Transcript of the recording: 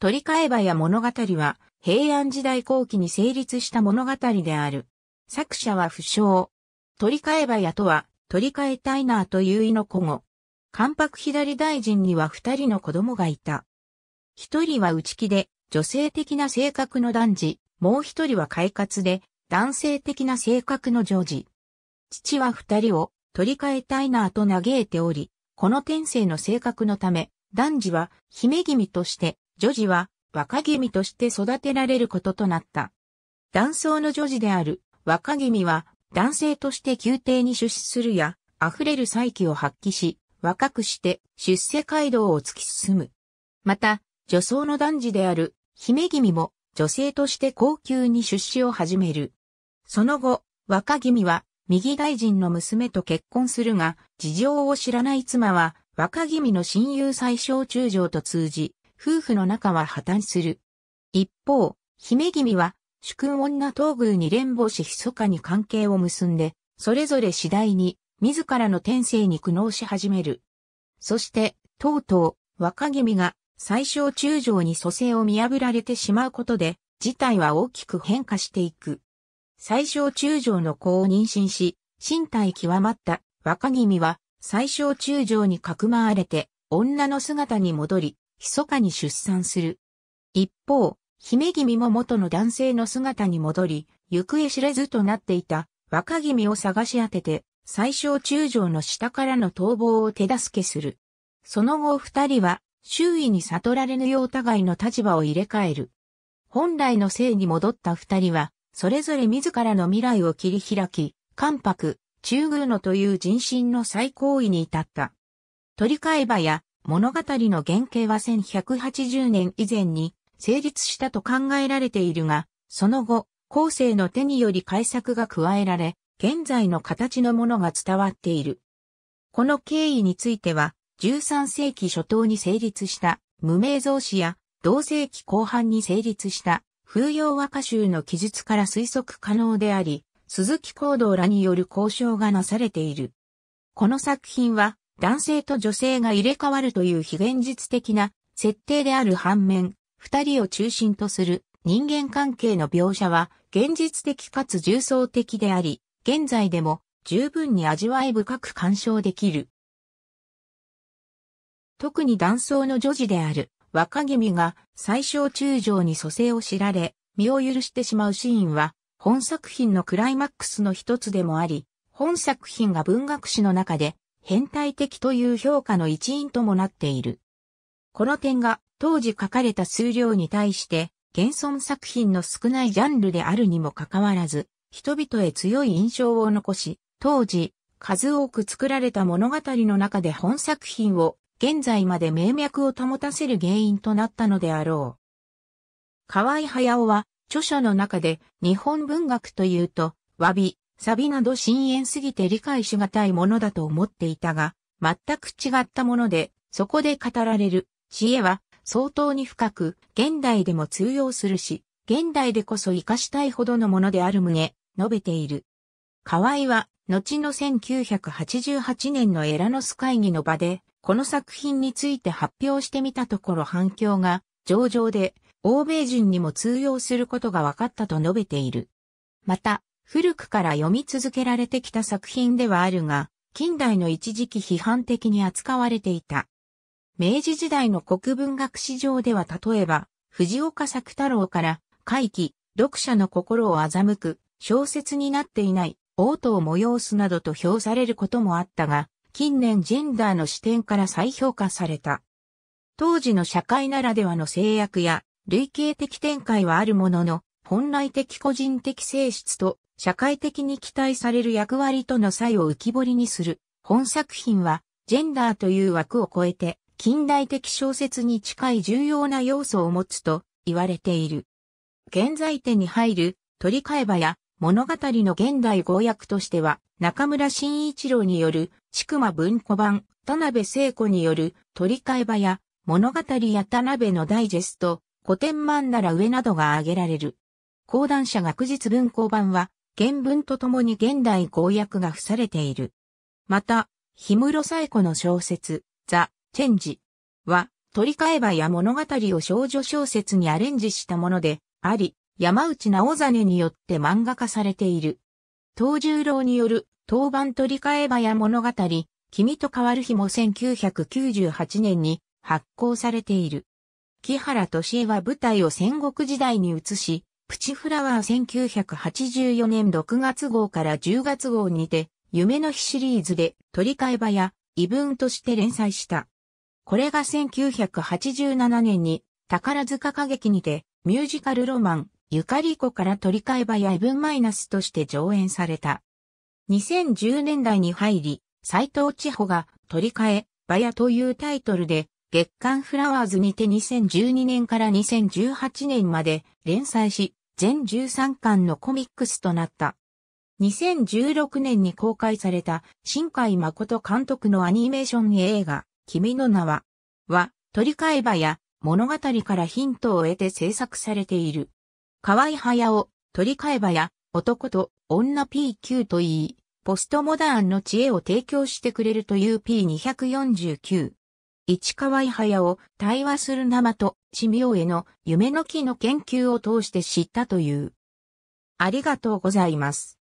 取り替え場や物語は平安時代後期に成立した物語である。作者は不詳。取り替え場やとは、取り替えタイナーという意の子語。関白左大臣には二人の子供がいた。一人は内気で、女性的な性格の男児、もう一人は快活で、男性的な性格の女児。父は二人を取り替えタイナーと嘆いており、この天性の性格のため、男児は姫君として女児は若君として育てられることとなった。男装の女児である若君は男性として宮廷に出資するや、溢れる才気を発揮し、若くして出世街道を突き進む。また、女装の男児である姫君も女性として高級に出資を始める。その後、若君は右大臣の娘と結婚するが、事情を知らない妻は若君の親友最小中将と通じ、夫婦の仲は破綻する。一方、姫君は、主君女東宮に連帽し密かに関係を結んで、それぞれ次第に、自らの天性に苦悩し始める。そして、とうとう、若君が、最小中将に蘇生を見破られてしまうことで、事態は大きく変化していく。最小中将の子を妊娠し、身体極まった若君は、最小中将にかくまわれて、女の姿に戻り、密かに出産する。一方、姫君も元の男性の姿に戻り、行方知れずとなっていた若君を探し当てて、最小中将の下からの逃亡を手助けする。その後二人は周囲に悟られぬよう互いの立場を入れ替える。本来の性に戻った二人は、それぞれ自らの未来を切り開き、関白、中宮のという人心の最高位に至った。取り替え場や物語の原型は1180年以前に成立したと考えられているが、その後、後世の手により改作が加えられ、現在の形のものが伝わっている。この経緯については、13世紀初頭に成立した無名造詞や、同世紀後半に成立した風洋和歌集の記述から推測可能であり、鈴木行動らによる交渉がなされている。この作品は、男性と女性が入れ替わるという非現実的な設定である反面、二人を中心とする人間関係の描写は現実的かつ重層的であり、現在でも十分に味わい深く鑑賞できる。特に男装の女児である若君が最小中将に蘇生を知られ、身を許してしまうシーンは、本作品のクライマックスの一つでもあり、本作品が文学史の中で変態的という評価の一因ともなっている。この点が当時書かれた数量に対して現存作品の少ないジャンルであるにもかかわらず、人々へ強い印象を残し、当時、数多く作られた物語の中で本作品を現在まで名脈を保たせる原因となったのであろう。河合駿は著書の中で日本文学というと、わび、サビなど深淵すぎて理解しがたいものだと思っていたが、全く違ったもので、そこで語られる知恵は相当に深く、現代でも通用するし、現代でこそ活かしたいほどのものである旨、述べている。河合は、後の1988年のエラノス会議の場で、この作品について発表してみたところ反響が上々で、欧米人にも通用することが分かったと述べている。また、古くから読み続けられてきた作品ではあるが、近代の一時期批判的に扱われていた。明治時代の国文学史上では例えば、藤岡作太郎から、回帰、読者の心を欺く、小説になっていない、応答を催すなどと評されることもあったが、近年ジェンダーの視点から再評価された。当時の社会ならではの制約や、類型的展開はあるものの、本来的個人的性質と社会的に期待される役割との差を浮き彫りにする。本作品は、ジェンダーという枠を超えて、近代的小説に近い重要な要素を持つと言われている。現在点に入る取り替え場や物語の現代語訳としては中村慎一郎による千曲文庫版田辺聖子による取り替え場や物語や田辺のダイジェスト古典漫なら上などが挙げられる。講談社学術文庫版は、原文とともに現代語訳が付されている。また、氷室冴子の小説、ザ・チェンジは、取り替え場や物語を少女小説にアレンジしたもので、あり、山内直真によって漫画化されている。東十郎による、当番取り替え場や物語、君と変わる日も1998年に発行されている。木原敏恵は舞台を戦国時代に移し、プチフラワー1984年6月号から10月号にて、夢の日シリーズで取り替え場や異文として連載した。これが1987年に宝塚歌劇にてミュージカルロマン、ゆかり子から取り替え場や異文マイナスとして上演された。2010年代に入り、斎藤千穂が取り替え、場やというタイトルで月刊フラワーズにて2012年から2018年まで連載し、全13巻のコミックスとなった。2016年に公開された新海誠監督のアニメーション映画、君の名は、は、鳥飼場や物語からヒントを得て制作されている。河合駿、鳥飼場や男と女 PQ といい、ポストモダンの知恵を提供してくれるという P249。市川やを対話する生と地名への夢の木の研究を通して知ったという。ありがとうございます。